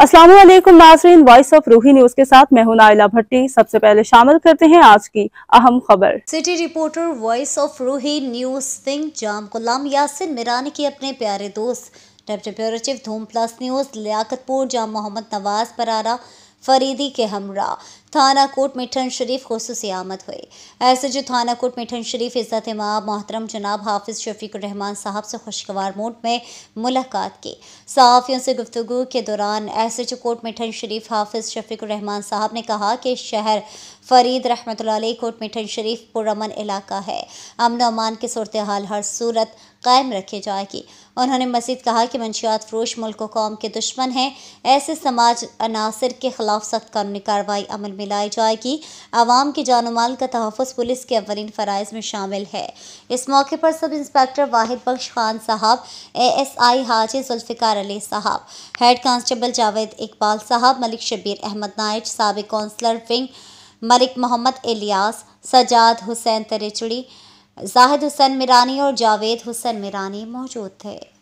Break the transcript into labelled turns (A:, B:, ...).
A: असलम नाजरीन voice of Roohi news के साथ मैं हूं नायला भट्टी सबसे पहले शामिल करते हैं आज की अहम खबर
B: city reporter voice of Roohi news सिंह जाम गुलाम यासिन मिरानी के अपने प्यारे दोस्त deputy bureau chief Dhoom plus news Liaquatpur Jam Mohammad Nawaz Parara Faridi के हमरा थाना कोट मिठन शरीफ खसूस आमद हुए ऐसे जो थाना कोट मिठन शरीफ इज़्ज़त माब मोहतरम जनाब हाफिज़ शफीक रहमान साहब से खुशगवार मोड में मुलाकात की सहाफ़ियों से गुफ्तु के दौरान ऐसे जो ओ कोट मिठन शरीफ हाफिज़ रहमान साहब ने कहा कि शहर फरीद रहमत कोट मिठन शरीफ पुरमन इलाका है अमन अमान की सूरत हाल हर सूरत कायम रखे जाएगी उन्होंने मजीद कहा कि मंशियात फरोश मुल्क कौम के दुश्मन हैं ऐसे समाज अनासर के खिलाफ सख्त कानूनी कार्रवाई अमल में लाई जाएगी आवाम के जान माल का तहफ़ पुलिस के अवलिन फ़रज़ में शामिल है इस मौके पर सब इंस्पेक्टर वाहिद बख्श खान साहब A S I Haji Zulfiqar Ali साहब हेड कांस्टेबल जावेद इकबाल साहब मलिक शबीर अहमद नाइट सबक कौंसलर विंग मलिक मोहम्मद इलियास सजाद हुसैन तरेचुड़ी जाहिद हुसैन मिरानी और जावेद हुसैन मिरानी मौजूद थे